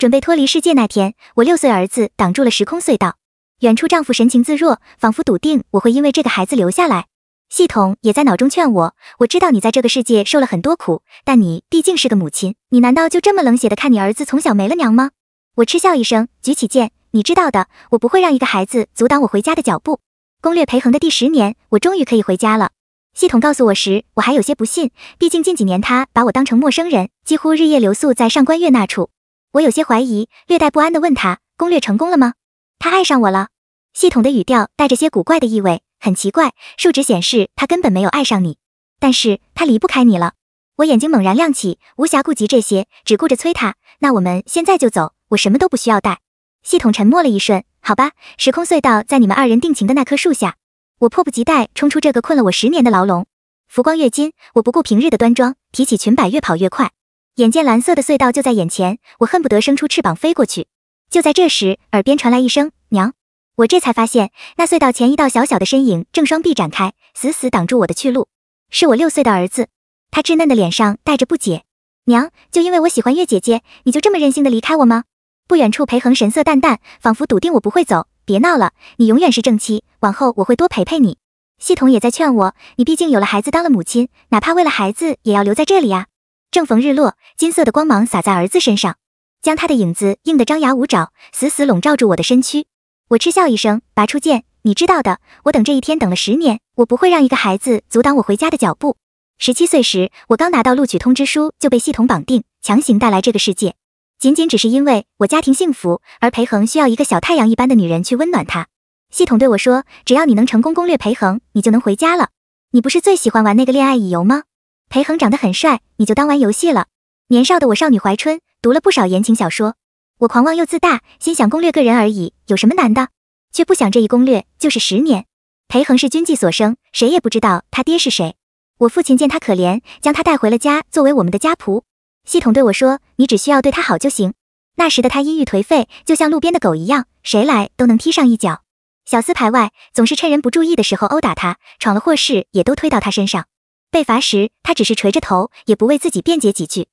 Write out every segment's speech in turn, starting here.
准备脱离世界那天，我六岁儿子挡住了时空隧道。远处丈夫神情自若，仿佛笃定我会因为这个孩子留下来。系统也在脑中劝我：我知道你在这个世界受了很多苦，但你毕竟是个母亲，你难道就这么冷血的看你儿子从小没了娘吗？我嗤笑一声，举起剑。你知道的，我不会让一个孩子阻挡我回家的脚步。攻略裴恒的第十年，我终于可以回家了。系统告诉我时，我还有些不信，毕竟近几年他把我当成陌生人，几乎日夜留宿在上官月那处。我有些怀疑，略带不安地问他：“攻略成功了吗？”他爱上我了。系统的语调带着些古怪的意味，很奇怪。数值显示他根本没有爱上你，但是他离不开你了。我眼睛猛然亮起，无暇顾及这些，只顾着催他：“那我们现在就走，我什么都不需要带。”系统沉默了一瞬，好吧，时空隧道在你们二人定情的那棵树下。我迫不及待冲出这个困了我十年的牢笼，浮光跃金，我不顾平日的端庄，提起裙摆越跑越快。眼见蓝色的隧道就在眼前，我恨不得生出翅膀飞过去。就在这时，耳边传来一声“娘”，我这才发现那隧道前一道小小的身影正双臂展开，死死挡住我的去路。是我六岁的儿子，他稚嫩的脸上带着不解：“娘，就因为我喜欢月姐姐，你就这么任性的离开我吗？”不远处，裴恒神色淡淡，仿佛笃定我不会走：“别闹了，你永远是正妻，往后我会多陪陪你。”系统也在劝我：“你毕竟有了孩子，当了母亲，哪怕为了孩子，也要留在这里啊。”正逢日落，金色的光芒洒在儿子身上，将他的影子映得张牙舞爪，死死笼罩住我的身躯。我嗤笑一声，拔出剑。你知道的，我等这一天等了十年，我不会让一个孩子阻挡我回家的脚步。十七岁时，我刚拿到录取通知书，就被系统绑定，强行带来这个世界，仅仅只是因为我家庭幸福，而裴恒需要一个小太阳一般的女人去温暖他。系统对我说：“只要你能成功攻略裴恒，你就能回家了。”你不是最喜欢玩那个恋爱乙游吗？裴恒长得很帅，你就当玩游戏了。年少的我少女怀春，读了不少言情小说。我狂妄又自大，心想攻略个人而已，有什么难的？却不想这一攻略就是十年。裴恒是军妓所生，谁也不知道他爹是谁。我父亲见他可怜，将他带回了家，作为我们的家仆。系统对我说：“你只需要对他好就行。”那时的他阴郁颓废，就像路边的狗一样，谁来都能踢上一脚。小厮排外，总是趁人不注意的时候殴打他，闯了祸事也都推到他身上。被罚时，他只是垂着头，也不为自己辩解几句。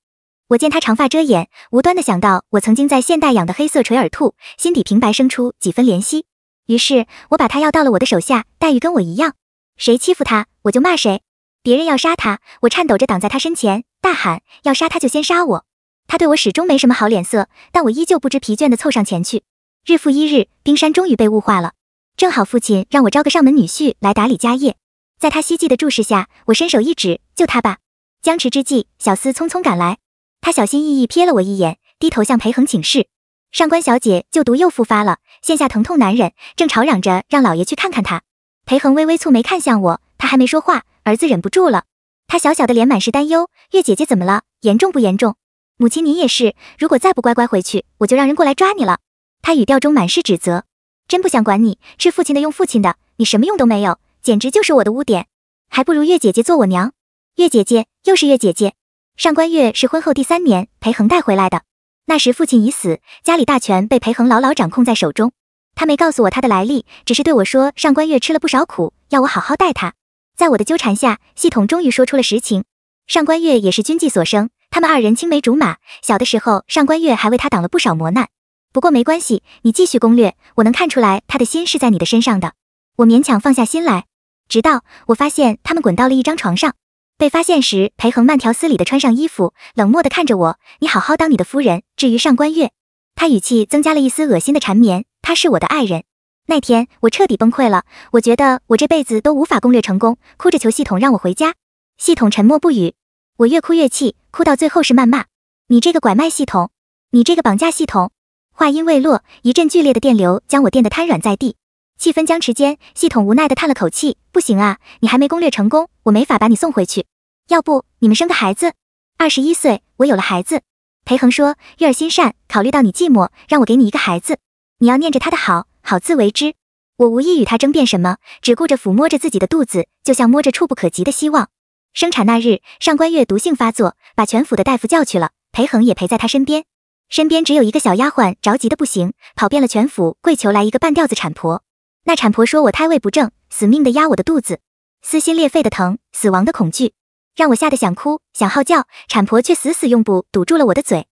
我见他长发遮眼，无端的想到我曾经在现代养的黑色垂耳兔，心底平白生出几分怜惜。于是，我把他要到了我的手下，待遇跟我一样。谁欺负他，我就骂谁；别人要杀他，我颤抖着挡在他身前，大喊：“要杀他就先杀我！”他对我始终没什么好脸色，但我依旧不知疲倦地凑上前去。日复一日，冰山终于被雾化了。正好父亲让我招个上门女婿来打理家业。在他希冀的注视下，我伸手一指：“救他吧！”僵持之际，小厮匆匆赶来。他小心翼翼瞥了我一眼，低头向裴恒请示：“上官小姐旧毒又复发了，现下疼痛难忍，正吵嚷着让老爷去看看她。”裴恒微微蹙眉看向我，他还没说话，儿子忍不住了。他小小的脸满是担忧：“月姐姐怎么了？严重不严重？”母亲，您也是，如果再不乖乖回去，我就让人过来抓你了。”他语调中满是指责：“真不想管你，吃父亲的，用父亲的，你什么用都没有。”简直就是我的污点，还不如月姐姐做我娘。月姐姐，又是月姐姐。上官月是婚后第三年裴恒带回来的，那时父亲已死，家里大权被裴恒牢牢掌控在手中。他没告诉我他的来历，只是对我说：“上官月吃了不少苦，要我好好待他。”在我的纠缠下，系统终于说出了实情。上官月也是军妓所生，他们二人青梅竹马，小的时候上官月还为他挡了不少磨难。不过没关系，你继续攻略，我能看出来他的心是在你的身上的。我勉强放下心来，直到我发现他们滚到了一张床上，被发现时，裴恒慢条斯理的穿上衣服，冷漠的看着我：“你好好当你的夫人。至于上官月，他语气增加了一丝恶心的缠绵，她是我的爱人。”那天我彻底崩溃了，我觉得我这辈子都无法攻略成功，哭着求系统让我回家。系统沉默不语，我越哭越气，哭到最后是谩骂：“你这个拐卖系统，你这个绑架系统！”话音未落，一阵剧烈的电流将我电得瘫软在地。气氛僵持间，系统无奈地叹了口气，不行啊，你还没攻略成功，我没法把你送回去。要不你们生个孩子？二十一岁，我有了孩子。裴恒说，月儿心善，考虑到你寂寞，让我给你一个孩子，你要念着他的好，好自为之。我无意与他争辩什么，只顾着抚摸着自己的肚子，就像摸着触不可及的希望。生产那日，上官月毒性发作，把全府的大夫叫去了，裴恒也陪在他身边，身边只有一个小丫鬟，着急的不行，跑遍了全府，跪求来一个半吊子产婆。那产婆说：“我胎位不正，死命的压我的肚子，撕心裂肺的疼，死亡的恐惧，让我吓得想哭想嚎叫。产婆却死死用布堵住了我的嘴。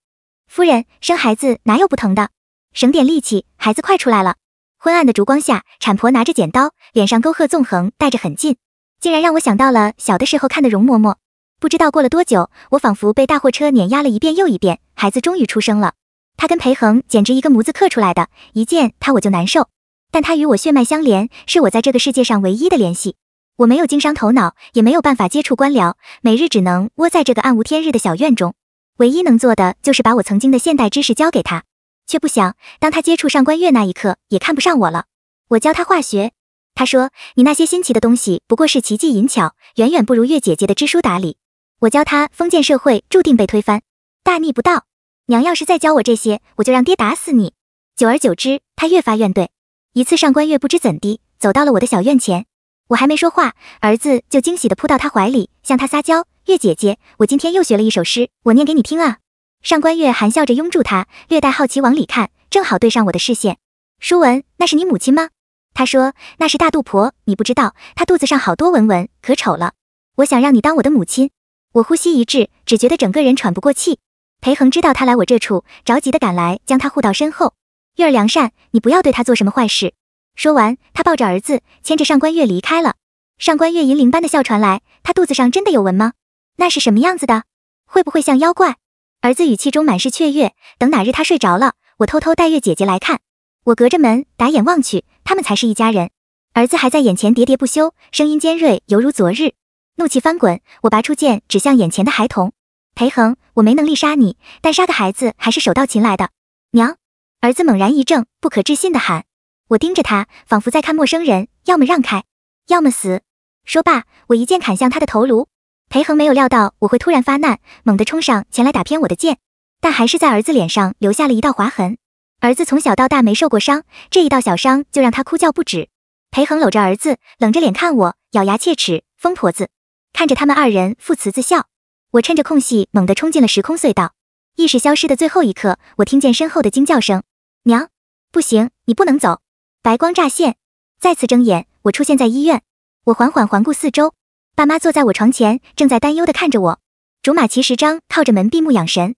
夫人，生孩子哪有不疼的？省点力气，孩子快出来了。”昏暗的烛光下，产婆拿着剪刀，脸上沟壑纵横，带着狠劲，竟然让我想到了小的时候看的容嬷嬷。不知道过了多久，我仿佛被大货车碾压了一遍又一遍。孩子终于出生了，他跟裴恒简直一个模子刻出来的，一见他我就难受。但他与我血脉相连，是我在这个世界上唯一的联系。我没有经商头脑，也没有办法接触官僚，每日只能窝在这个暗无天日的小院中。唯一能做的就是把我曾经的现代知识交给他，却不想当他接触上官月那一刻，也看不上我了。我教他化学，他说你那些新奇的东西不过是奇技淫巧，远远不如月姐姐的知书达理。我教他封建社会注定被推翻，大逆不道。娘要是再教我这些，我就让爹打死你。久而久之，他越发怨怼。一次，上官月不知怎地走到了我的小院前，我还没说话，儿子就惊喜地扑到他怀里，向他撒娇：“月姐姐，我今天又学了一首诗，我念给你听啊！”上官月含笑着拥住他，略带好奇往里看，正好对上我的视线。舒文，那是你母亲吗？他说：“那是大肚婆，你不知道，她肚子上好多纹纹，可丑了。”我想让你当我的母亲。我呼吸一滞，只觉得整个人喘不过气。裴恒知道他来我这处，着急地赶来，将他护到身后。月儿良善，你不要对他做什么坏事。说完，他抱着儿子，牵着上官月离开了。上官月银铃般的笑传来，他肚子上真的有纹吗？那是什么样子的？会不会像妖怪？儿子语气中满是雀跃。等哪日他睡着了，我偷偷带月姐姐来看。我隔着门打眼望去，他们才是一家人。儿子还在眼前喋喋不休，声音尖锐，犹如昨日。怒气翻滚，我拔出剑指向眼前的孩童。裴恒，我没能力杀你，但杀个孩子还是手到擒来的。娘。儿子猛然一怔，不可置信地喊：“我盯着他，仿佛在看陌生人，要么让开，要么死。”说罢，我一剑砍向他的头颅。裴恒没有料到我会突然发难，猛地冲上前来打偏我的剑，但还是在儿子脸上留下了一道划痕。儿子从小到大没受过伤，这一道小伤就让他哭叫不止。裴恒搂着儿子，冷着脸看我，咬牙切齿：“疯婆子！”看着他们二人父慈子孝，我趁着空隙猛地冲进了时空隧道。意识消失的最后一刻，我听见身后的惊叫声。娘，不行，你不能走。白光乍现，再次睁眼，我出现在医院。我缓缓环顾四周，爸妈坐在我床前，正在担忧的看着我。竹马奇十章靠着门闭目养神，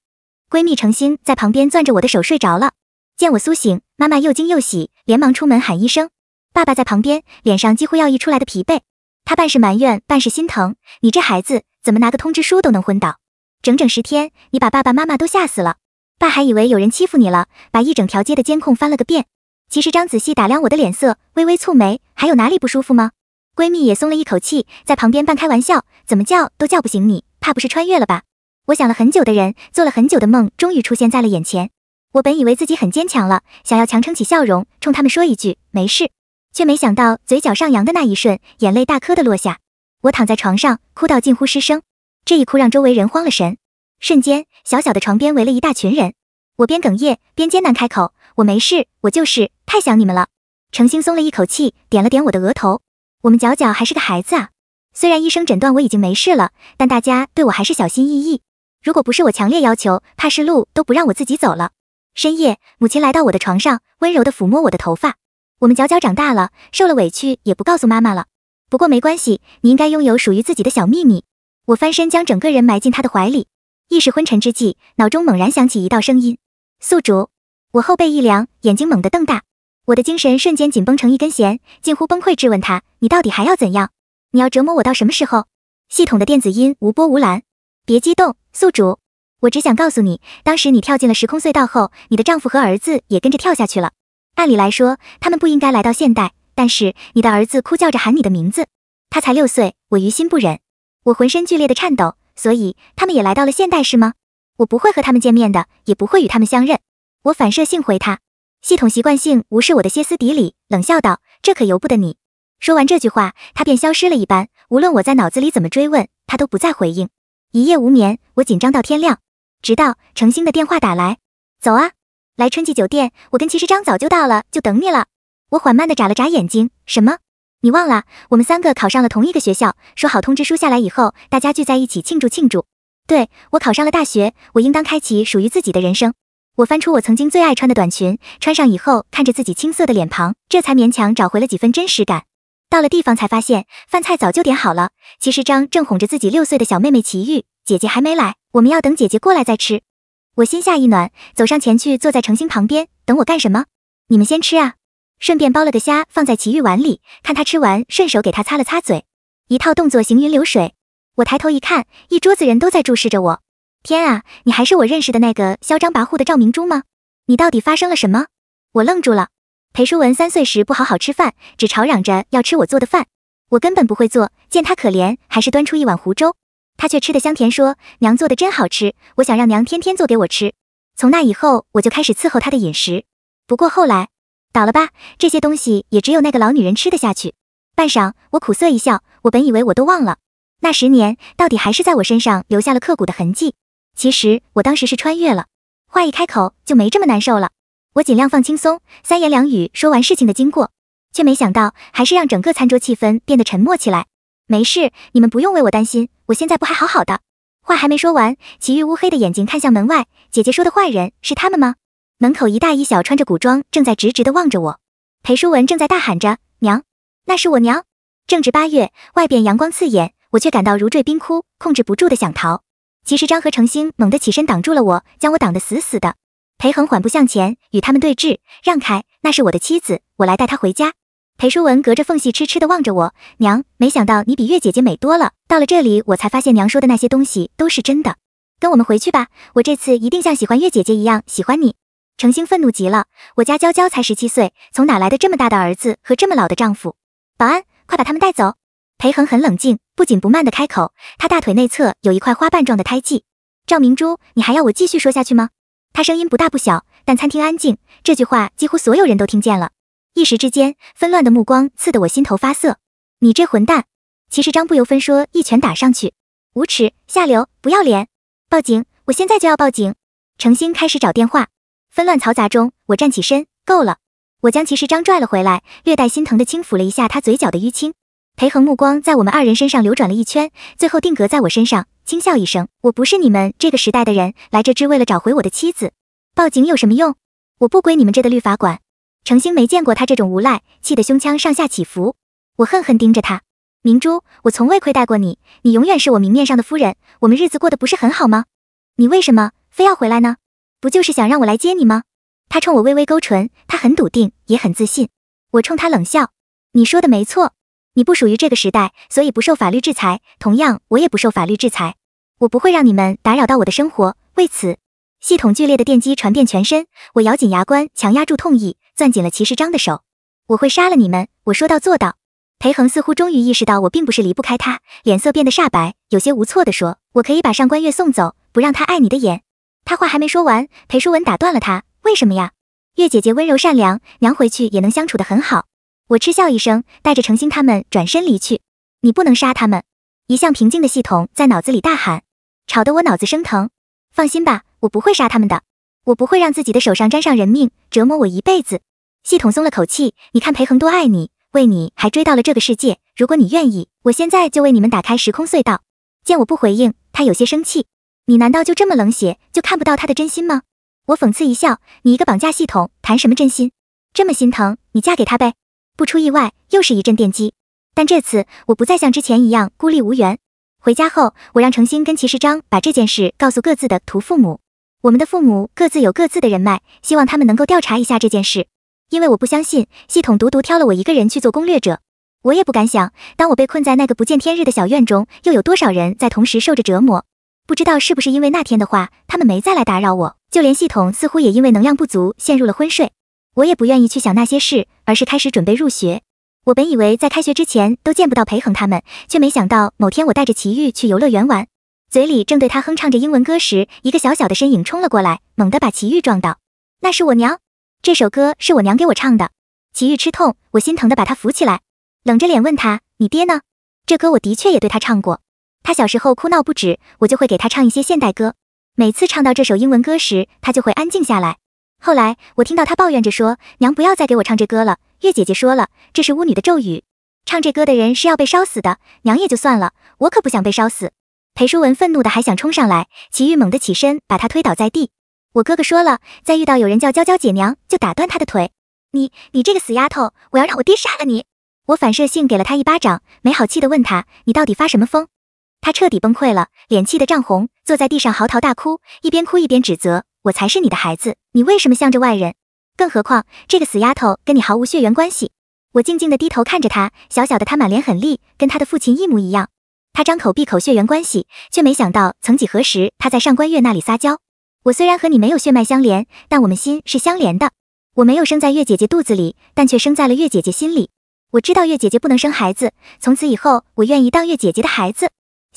闺蜜程星在旁边攥着我的手睡着了。见我苏醒，妈妈又惊又喜，连忙出门喊医生。爸爸在旁边，脸上几乎要溢出来的疲惫，他半是埋怨，半是心疼，你这孩子怎么拿个通知书都能昏倒？整整十天，你把爸爸妈妈都吓死了。爸还以为有人欺负你了，把一整条街的监控翻了个遍。其实张子细打量我的脸色，微微蹙眉。还有哪里不舒服吗？闺蜜也松了一口气，在旁边半开玩笑：“怎么叫都叫不醒你，怕不是穿越了吧？”我想了很久的人，做了很久的梦，终于出现在了眼前。我本以为自己很坚强了，想要强撑起笑容，冲他们说一句“没事”，却没想到嘴角上扬的那一瞬，眼泪大颗的落下。我躺在床上，哭到近乎失声。这一哭让周围人慌了神。瞬间，小小的床边围了一大群人。我边哽咽边艰难开口：“我没事，我就是太想你们了。”程星松了一口气，点了点我的额头：“我们角角还是个孩子啊，虽然医生诊断我已经没事了，但大家对我还是小心翼翼。如果不是我强烈要求，怕是路都不让我自己走了。”深夜，母亲来到我的床上，温柔地抚摸我的头发。我们角角长大了，受了委屈也不告诉妈妈了。不过没关系，你应该拥有属于自己的小秘密。我翻身将整个人埋进她的怀里。意识昏沉之际，脑中猛然响起一道声音：“宿主。”我后背一凉，眼睛猛地瞪大，我的精神瞬间紧绷成一根弦，近乎崩溃，质问他：“你到底还要怎样？你要折磨我到什么时候？”系统的电子音无波无澜：“别激动，宿主。我只想告诉你，当时你跳进了时空隧道后，你的丈夫和儿子也跟着跳下去了。按理来说，他们不应该来到现代，但是你的儿子哭叫着喊你的名字，他才六岁，我于心不忍。我浑身剧烈的颤抖。”所以他们也来到了现代是吗？我不会和他们见面的，也不会与他们相认。我反射性回他，系统习惯性无视我的歇斯底里，冷笑道：“这可由不得你。”说完这句话，他便消失了一般。无论我在脑子里怎么追问，他都不再回应。一夜无眠，我紧张到天亮，直到程星的电话打来：“走啊，来春季酒店，我跟齐石章早就到了，就等你了。”我缓慢地眨了眨眼睛，什么？你忘了，我们三个考上了同一个学校，说好通知书下来以后，大家聚在一起庆祝庆祝。对我考上了大学，我应当开启属于自己的人生。我翻出我曾经最爱穿的短裙，穿上以后看着自己青涩的脸庞，这才勉强找回了几分真实感。到了地方才发现，饭菜早就点好了。其实张正哄着自己六岁的小妹妹齐玉，姐姐还没来，我们要等姐姐过来再吃。我心下一暖，走上前去坐在程心旁边，等我干什么？你们先吃啊。顺便剥了个虾放在奇遇碗里，看他吃完，顺手给他擦了擦嘴，一套动作行云流水。我抬头一看，一桌子人都在注视着我。天啊，你还是我认识的那个嚣张跋扈的赵明珠吗？你到底发生了什么？我愣住了。裴淑文三岁时不好好吃饭，只吵嚷着要吃我做的饭。我根本不会做，见他可怜，还是端出一碗糊粥。他却吃得香甜，说娘做的真好吃，我想让娘天天做给我吃。从那以后，我就开始伺候他的饮食。不过后来。倒了吧，这些东西也只有那个老女人吃得下去。半晌，我苦涩一笑，我本以为我都忘了，那十年到底还是在我身上留下了刻骨的痕迹。其实我当时是穿越了，话一开口就没这么难受了。我尽量放轻松，三言两语说完事情的经过，却没想到还是让整个餐桌气氛变得沉默起来。没事，你们不用为我担心，我现在不还好好的？话还没说完，齐煜乌黑的眼睛看向门外，姐姐说的坏人是他们吗？门口一大一小穿着古装，正在直直的望着我。裴淑文正在大喊着：“娘，那是我娘。”正值八月，外边阳光刺眼，我却感到如坠冰窟，控制不住的想逃。其实张和程星猛地起身挡住了我，将我挡得死死的。裴恒缓步向前，与他们对峙：“让开，那是我的妻子，我来带她回家。”裴淑文隔着缝隙痴痴的望着我：“娘，没想到你比月姐姐美多了。到了这里，我才发现娘说的那些东西都是真的。跟我们回去吧，我这次一定像喜欢月姐姐一样喜欢你。”程兴愤怒极了，我家娇娇才十七岁，从哪来的这么大的儿子和这么老的丈夫？保安，快把他们带走！裴恒很冷静，不紧不慢地开口，他大腿内侧有一块花瓣状的胎记。赵明珠，你还要我继续说下去吗？他声音不大不小，但餐厅安静，这句话几乎所有人都听见了。一时之间，纷乱的目光刺得我心头发涩。你这混蛋！其实张不由分说一拳打上去，无耻、下流、不要脸！报警！我现在就要报警！程兴开始找电话。纷乱嘈杂中，我站起身，够了！我将骑士章拽了回来，略带心疼地轻抚了一下他嘴角的淤青。裴恒目光在我们二人身上流转了一圈，最后定格在我身上，轻笑一声：“我不是你们这个时代的人，来这只为了找回我的妻子。报警有什么用？我不归你们这的律法管。”程星没见过他这种无赖，气得胸腔上下起伏。我恨恨盯着他：“明珠，我从未亏待过你，你永远是我明面上的夫人。我们日子过得不是很好吗？你为什么非要回来呢？”不就是想让我来接你吗？他冲我微微勾唇，他很笃定，也很自信。我冲他冷笑：“你说的没错，你不属于这个时代，所以不受法律制裁。同样，我也不受法律制裁。我不会让你们打扰到我的生活。为此，系统剧烈的电击传遍全身，我咬紧牙关，强压住痛意，攥紧了齐世章的手。我会杀了你们，我说到做到。”裴恒似乎终于意识到我并不是离不开他，脸色变得煞白，有些无措地说：“我可以把上官月送走，不让他碍你的眼。”他话还没说完，裴淑文打断了他：“为什么呀？月姐姐温柔善良，娘回去也能相处得很好。”我嗤笑一声，带着程心他们转身离去。你不能杀他们！一向平静的系统在脑子里大喊，吵得我脑子生疼。放心吧，我不会杀他们的，我不会让自己的手上沾上人命，折磨我一辈子。系统松了口气，你看裴恒多爱你，为你还追到了这个世界。如果你愿意，我现在就为你们打开时空隧道。见我不回应，他有些生气。你难道就这么冷血，就看不到他的真心吗？我讽刺一笑，你一个绑架系统，谈什么真心？这么心疼，你嫁给他呗。不出意外，又是一阵电击。但这次，我不再像之前一样孤立无援。回家后，我让程心跟齐世章把这件事告诉各自的图父母。我们的父母各自有各自的人脉，希望他们能够调查一下这件事。因为我不相信系统独独挑了我一个人去做攻略者。我也不敢想，当我被困在那个不见天日的小院中，又有多少人在同时受着折磨。不知道是不是因为那天的话，他们没再来打扰我，就连系统似乎也因为能量不足陷入了昏睡。我也不愿意去想那些事，而是开始准备入学。我本以为在开学之前都见不到裴恒他们，却没想到某天我带着祁煜去游乐园玩，嘴里正对他哼唱着英文歌时，一个小小的身影冲了过来，猛地把祁煜撞倒。那是我娘，这首歌是我娘给我唱的。祁煜吃痛，我心疼的把他扶起来，冷着脸问他：“你爹呢？”这歌我的确也对他唱过。他小时候哭闹不止，我就会给他唱一些现代歌。每次唱到这首英文歌时，他就会安静下来。后来我听到他抱怨着说：“娘不要再给我唱这歌了。”月姐姐说了：“这是巫女的咒语，唱这歌的人是要被烧死的。”娘也就算了，我可不想被烧死。裴书文愤怒的还想冲上来，齐煜猛地起身把他推倒在地。我哥哥说了，再遇到有人叫娇娇姐娘，就打断他的腿。你你这个死丫头，我要让我爹杀了你！我反射性给了他一巴掌，没好气的问他：“你到底发什么疯？”他彻底崩溃了，脸气得涨红，坐在地上嚎啕大哭，一边哭一边指责：“我才是你的孩子，你为什么向着外人？更何况这个死丫头跟你毫无血缘关系。”我静静地低头看着他，小小的他满脸狠戾，跟他的父亲一模一样。他张口闭口血缘关系，却没想到曾几何时他在上官月那里撒娇。我虽然和你没有血脉相连，但我们心是相连的。我没有生在月姐姐肚子里，但却生在了月姐姐心里。我知道月姐姐不能生孩子，从此以后我愿意当月姐姐的孩子。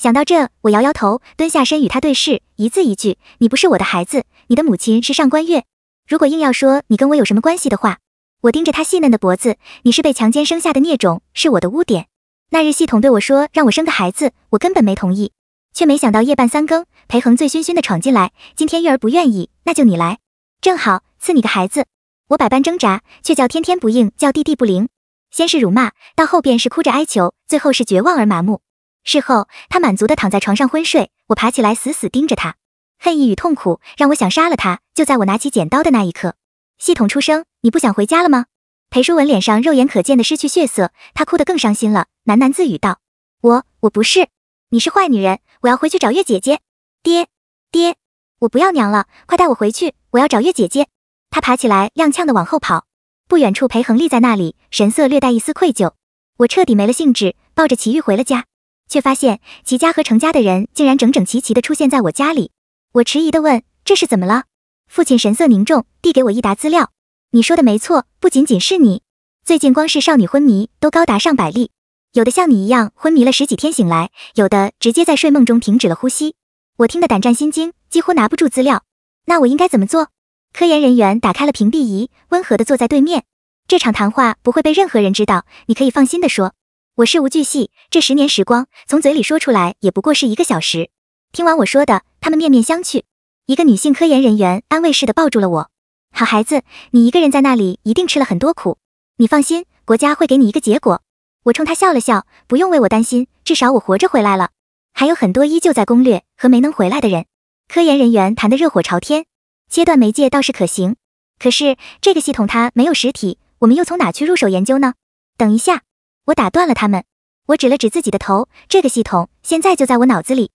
想到这，我摇摇头，蹲下身与他对视，一字一句：“你不是我的孩子，你的母亲是上官月。如果硬要说你跟我有什么关系的话，我盯着他细嫩的脖子，你是被强奸生下的孽种，是我的污点。那日系统对我说让我生个孩子，我根本没同意，却没想到夜半三更，裴恒醉醺醺的闯进来。今天月儿不愿意，那就你来，正好赐你个孩子。我百般挣扎，却叫天天不应，叫地地不灵。先是辱骂，到后边是哭着哀求，最后是绝望而麻木。”事后，他满足地躺在床上昏睡。我爬起来，死死盯着他，恨意与痛苦让我想杀了他。就在我拿起剪刀的那一刻，系统出声：“你不想回家了吗？”裴淑文脸上肉眼可见的失去血色，她哭得更伤心了，喃喃自语道：“我我不是，你是坏女人，我要回去找月姐姐。”“爹爹，我不要娘了，快带我回去，我要找月姐姐。”她爬起来，踉跄地往后跑。不远处，裴恒立在那里，神色略带一丝愧疚。我彻底没了兴致，抱着祁煜回了家。却发现齐家和程家的人竟然整整齐齐地出现在我家里。我迟疑地问：“这是怎么了？”父亲神色凝重，递给我一沓资料。你说的没错，不仅仅是你。最近光是少女昏迷都高达上百例，有的像你一样昏迷了十几天醒来，有的直接在睡梦中停止了呼吸。我听得胆战心惊，几乎拿不住资料。那我应该怎么做？科研人员打开了屏蔽仪，温和地坐在对面。这场谈话不会被任何人知道，你可以放心地说。我事无巨细，这十年时光从嘴里说出来也不过是一个小时。听完我说的，他们面面相觑。一个女性科研人员安慰似的抱住了我：“好孩子，你一个人在那里一定吃了很多苦。你放心，国家会给你一个结果。”我冲她笑了笑：“不用为我担心，至少我活着回来了。还有很多依旧在攻略和没能回来的人。”科研人员谈得热火朝天，切断媒介倒是可行，可是这个系统它没有实体，我们又从哪去入手研究呢？等一下。我打断了他们，我指了指自己的头，这个系统现在就在我脑子里。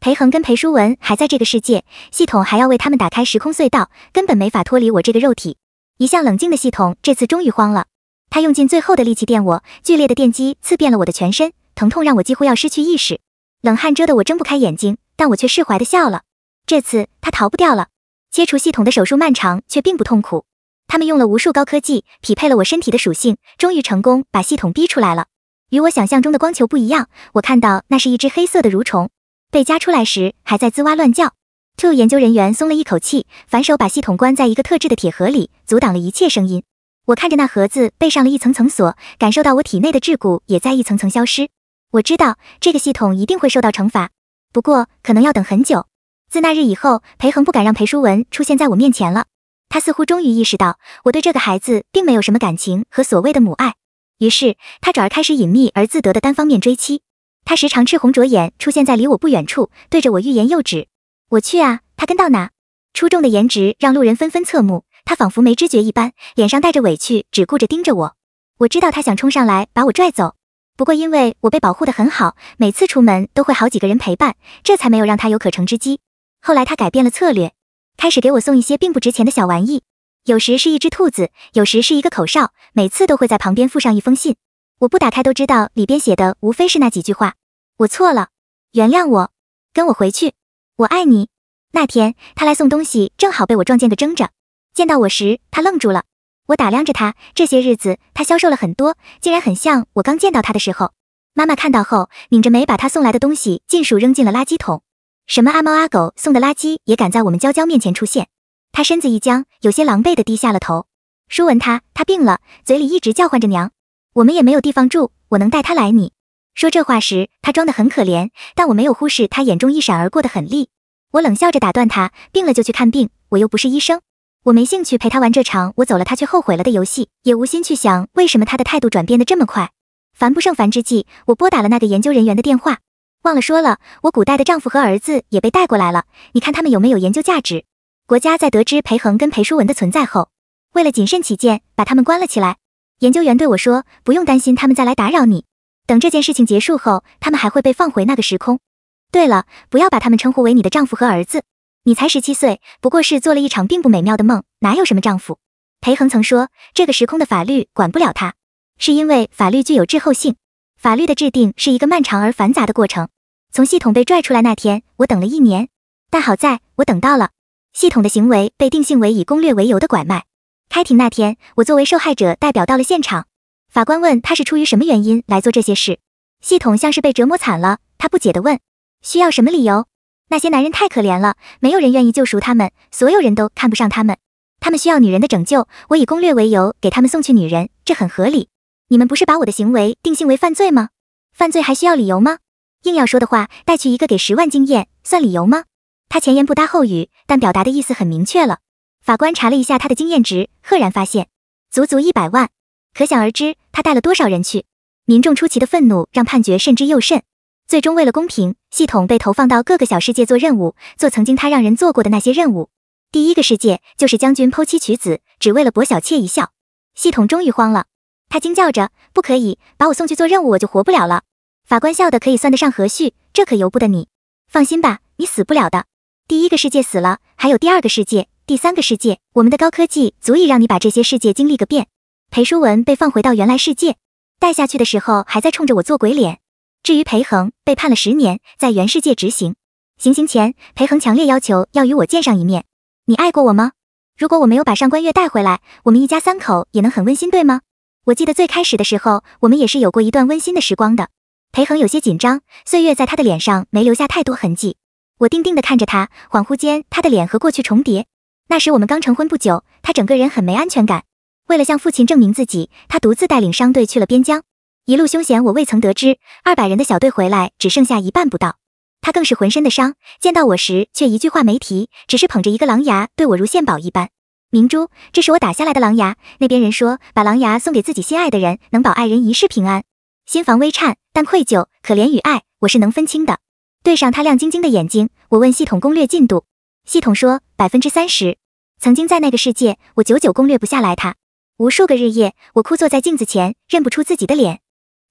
裴恒跟裴书文还在这个世界，系统还要为他们打开时空隧道，根本没法脱离我这个肉体。一向冷静的系统这次终于慌了，他用尽最后的力气电我，剧烈的电击刺遍了我的全身，疼痛让我几乎要失去意识，冷汗遮得我睁不开眼睛，但我却释怀的笑了。这次他逃不掉了。切除系统的手术漫长，却并不痛苦。他们用了无数高科技，匹配了我身体的属性，终于成功把系统逼出来了。与我想象中的光球不一样，我看到那是一只黑色的蠕虫，被夹出来时还在滋哇乱叫。Two 研究人员松了一口气，反手把系统关在一个特制的铁盒里，阻挡了一切声音。我看着那盒子背上了一层层锁，感受到我体内的桎梏也在一层层消失。我知道这个系统一定会受到惩罚，不过可能要等很久。自那日以后，裴恒不敢让裴书文出现在我面前了。他似乎终于意识到，我对这个孩子并没有什么感情和所谓的母爱，于是他转而开始隐秘而自得的单方面追妻。他时常赤红着眼出现在离我不远处，对着我欲言又止。我去啊，他跟到哪？出众的颜值让路人纷纷侧目，他仿佛没知觉一般，脸上带着委屈，只顾着盯着我。我知道他想冲上来把我拽走，不过因为我被保护得很好，每次出门都会好几个人陪伴，这才没有让他有可乘之机。后来他改变了策略。开始给我送一些并不值钱的小玩意，有时是一只兔子，有时是一个口哨，每次都会在旁边附上一封信。我不打开都知道里边写的无非是那几句话：我错了，原谅我，跟我回去，我爱你。那天他来送东西，正好被我撞见个争着。见到我时，他愣住了。我打量着他，这些日子他消瘦了很多，竟然很像我刚见到他的时候。妈妈看到后，拧着眉把他送来的东西尽数扔进了垃圾桶。什么阿猫阿狗送的垃圾也敢在我们娇娇面前出现？他身子一僵，有些狼狈地低下了头。舒文，他他病了，嘴里一直叫唤着娘。我们也没有地方住，我能带他来。你说这话时，他装得很可怜，但我没有忽视他眼中一闪而过的狠戾。我冷笑着打断他：“病了就去看病，我又不是医生，我没兴趣陪他玩这场我走了他却后悔了的游戏，也无心去想为什么他的态度转变得这么快。”烦不胜烦之际，我拨打了那个研究人员的电话。忘了说了，我古代的丈夫和儿子也被带过来了，你看他们有没有研究价值？国家在得知裴恒跟裴淑文的存在后，为了谨慎起见，把他们关了起来。研究员对我说：“不用担心，他们再来打扰你。等这件事情结束后，他们还会被放回那个时空。”对了，不要把他们称呼为你的丈夫和儿子，你才十七岁，不过是做了一场并不美妙的梦，哪有什么丈夫？裴恒曾说，这个时空的法律管不了他，是因为法律具有滞后性。法律的制定是一个漫长而繁杂的过程。从系统被拽出来那天，我等了一年，但好在我等到了。系统的行为被定性为以攻略为由的拐卖。开庭那天，我作为受害者代表到了现场。法官问他是出于什么原因来做这些事。系统像是被折磨惨了，他不解地问：需要什么理由？那些男人太可怜了，没有人愿意救赎他们，所有人都看不上他们。他们需要女人的拯救。我以攻略为由给他们送去女人，这很合理。你们不是把我的行为定性为犯罪吗？犯罪还需要理由吗？硬要说的话，带去一个给十万经验，算理由吗？他前言不搭后语，但表达的意思很明确了。法官查了一下他的经验值，赫然发现足足一百万，可想而知他带了多少人去。民众出奇的愤怒让判决慎之又慎，最终为了公平，系统被投放到各个小世界做任务，做曾经他让人做过的那些任务。第一个世界就是将军剖妻娶子，只为了博小妾一笑。系统终于慌了。他惊叫着：“不可以，把我送去做任务，我就活不了了。”法官笑得可以算得上和煦，这可由不得你。放心吧，你死不了的。第一个世界死了，还有第二个世界、第三个世界，我们的高科技足以让你把这些世界经历个遍。裴书文被放回到原来世界，带下去的时候还在冲着我做鬼脸。至于裴恒，被判了十年，在原世界执行。行刑前，裴恒强烈要求要与我见上一面。你爱过我吗？如果我没有把上官月带回来，我们一家三口也能很温馨，对吗？我记得最开始的时候，我们也是有过一段温馨的时光的。裴恒有些紧张，岁月在他的脸上没留下太多痕迹。我定定地看着他，恍惚间他的脸和过去重叠。那时我们刚成婚不久，他整个人很没安全感。为了向父亲证明自己，他独自带领商队去了边疆，一路凶险我未曾得知。二百人的小队回来只剩下一半不到，他更是浑身的伤。见到我时却一句话没提，只是捧着一个狼牙对我如献宝一般。明珠，这是我打下来的狼牙。那边人说，把狼牙送给自己心爱的人，能保爱人一世平安。心房微颤，但愧疚、可怜与爱，我是能分清的。对上他亮晶晶的眼睛，我问系统攻略进度。系统说百分之三十。曾经在那个世界，我久久攻略不下来他。无数个日夜，我枯坐在镜子前，认不出自己的脸。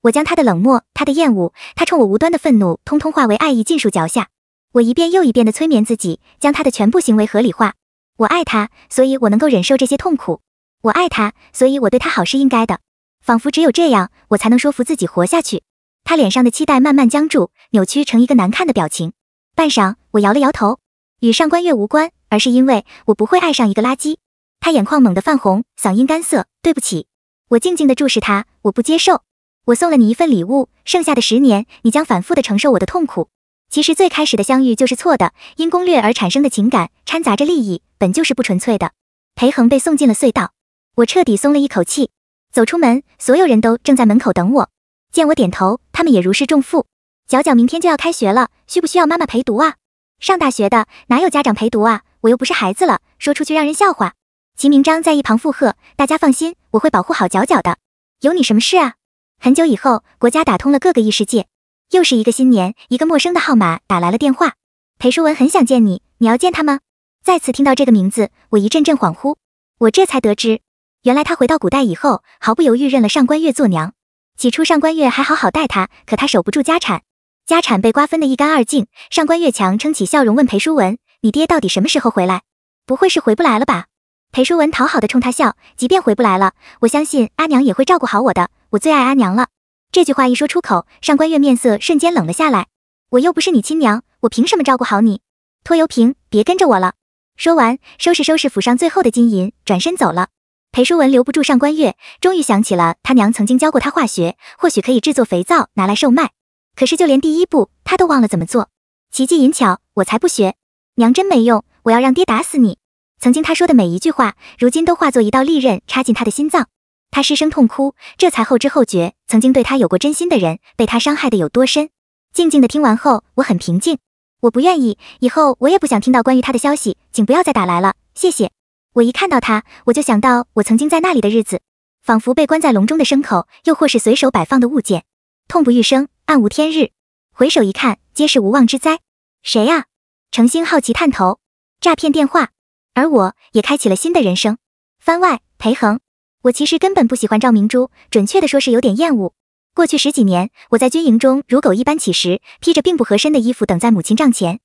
我将他的冷漠、他的厌恶、他冲我无端的愤怒，通通化为爱意，尽数脚下。我一遍又一遍的催眠自己，将他的全部行为合理化。我爱他，所以我能够忍受这些痛苦。我爱他，所以我对他好是应该的。仿佛只有这样，我才能说服自己活下去。他脸上的期待慢慢僵住，扭曲成一个难看的表情。半晌，我摇了摇头，与上官月无关，而是因为我不会爱上一个垃圾。他眼眶猛地泛红，嗓音干涩：“对不起。”我静静地注视他，我不接受。我送了你一份礼物，剩下的十年，你将反复的承受我的痛苦。其实最开始的相遇就是错的，因攻略而产生的情感掺杂着利益，本就是不纯粹的。裴恒被送进了隧道，我彻底松了一口气，走出门，所有人都正在门口等我。见我点头，他们也如释重负。角角明天就要开学了，需不需要妈妈陪读啊？上大学的哪有家长陪读啊？我又不是孩子了，说出去让人笑话。齐明章在一旁附和，大家放心，我会保护好角角的。有你什么事啊？很久以后，国家打通了各个异世界。又是一个新年，一个陌生的号码打来了电话。裴淑文很想见你，你要见他吗？再次听到这个名字，我一阵阵恍惚。我这才得知，原来他回到古代以后，毫不犹豫认了上官月做娘。起初上官月还好好待他，可他守不住家产，家产被瓜分的一干二净。上官月强撑起笑容问裴淑文：“你爹到底什么时候回来？不会是回不来了吧？”裴淑文讨好的冲他笑：“即便回不来了，我相信阿娘也会照顾好我的。我最爱阿娘了。”这句话一说出口，上官月面色瞬间冷了下来。我又不是你亲娘，我凭什么照顾好你？拖油瓶，别跟着我了！说完，收拾收拾府上最后的金银，转身走了。裴淑文留不住上官月，终于想起了他娘曾经教过他化学，或许可以制作肥皂拿来售卖。可是就连第一步，他都忘了怎么做。奇技淫巧，我才不学！娘真没用，我要让爹打死你！曾经他说的每一句话，如今都化作一道利刃，插进他的心脏。他失声痛哭，这才后知后觉，曾经对他有过真心的人，被他伤害的有多深。静静的听完后，我很平静。我不愿意，以后我也不想听到关于他的消息，请不要再打来了，谢谢。我一看到他，我就想到我曾经在那里的日子，仿佛被关在笼中的牲口，又或是随手摆放的物件，痛不欲生，暗无天日。回首一看，皆是无妄之灾。谁呀？程星好奇探头，诈骗电话。而我也开启了新的人生。番外，裴恒。我其实根本不喜欢赵明珠，准确的说是有点厌恶。过去十几年，我在军营中如狗一般起食，披着并不合身的衣服，等在母亲帐前，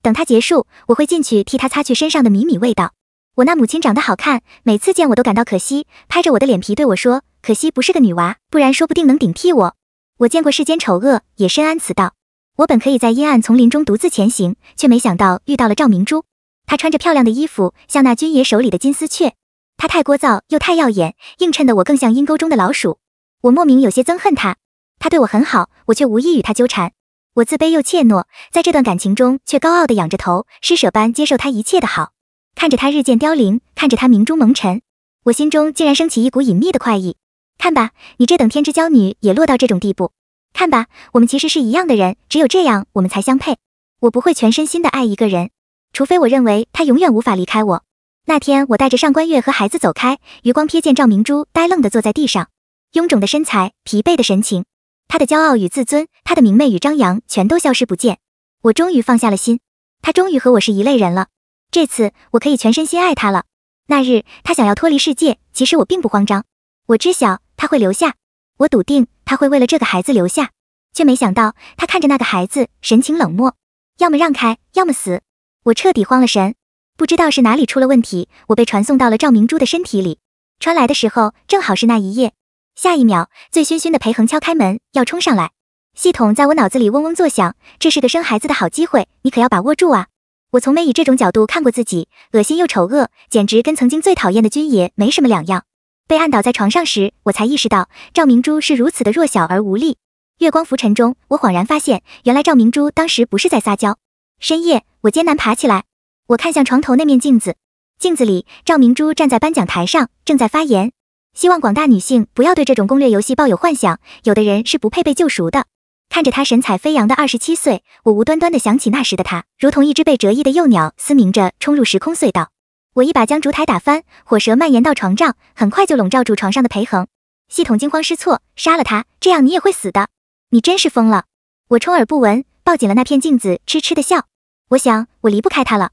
等她结束，我会进去替她擦去身上的米米味道。我那母亲长得好看，每次见我都感到可惜，拍着我的脸皮对我说：“可惜不是个女娃，不然说不定能顶替我。”我见过世间丑恶，也深谙此道。我本可以在阴暗丛林中独自前行，却没想到遇到了赵明珠。她穿着漂亮的衣服，像那军爷手里的金丝雀。他太聒噪又太耀眼，映衬的我更像阴沟中的老鼠。我莫名有些憎恨他。他对我很好，我却无意与他纠缠。我自卑又怯懦，在这段感情中却高傲的仰着头，施舍般接受他一切的好。看着他日渐凋零，看着他明珠蒙尘，我心中竟然升起一股隐秘的快意。看吧，你这等天之骄女也落到这种地步。看吧，我们其实是一样的人，只有这样我们才相配。我不会全身心的爱一个人，除非我认为他永远无法离开我。那天，我带着上官月和孩子走开，余光瞥见赵明珠呆愣地坐在地上，臃肿的身材，疲惫的神情，她的骄傲与自尊，她的明媚与张扬，全都消失不见。我终于放下了心，她终于和我是一类人了。这次，我可以全身心爱她了。那日，她想要脱离世界，其实我并不慌张，我知晓她会留下，我笃定她会为了这个孩子留下，却没想到她看着那个孩子，神情冷漠，要么让开，要么死。我彻底慌了神。不知道是哪里出了问题，我被传送到了赵明珠的身体里。穿来的时候正好是那一夜，下一秒，醉醺醺的裴恒敲开门，要冲上来。系统在我脑子里嗡嗡作响，这是个生孩子的好机会，你可要把握住啊！我从没以这种角度看过自己，恶心又丑恶，简直跟曾经最讨厌的军爷没什么两样。被按倒在床上时，我才意识到赵明珠是如此的弱小而无力。月光浮沉中，我恍然发现，原来赵明珠当时不是在撒娇。深夜，我艰难爬起来。我看向床头那面镜子，镜子里赵明珠站在颁奖台上，正在发言。希望广大女性不要对这种攻略游戏抱有幻想，有的人是不配被救赎的。看着她神采飞扬的二十七岁，我无端端的想起那时的她，如同一只被折翼的幼鸟，嘶鸣着冲入时空隧道。我一把将烛台打翻，火舌蔓延到床帐，很快就笼罩住床上的裴恒。系统惊慌失措，杀了他，这样你也会死的。你真是疯了！我充耳不闻，抱紧了那片镜子，痴痴的笑。我想，我离不开他了。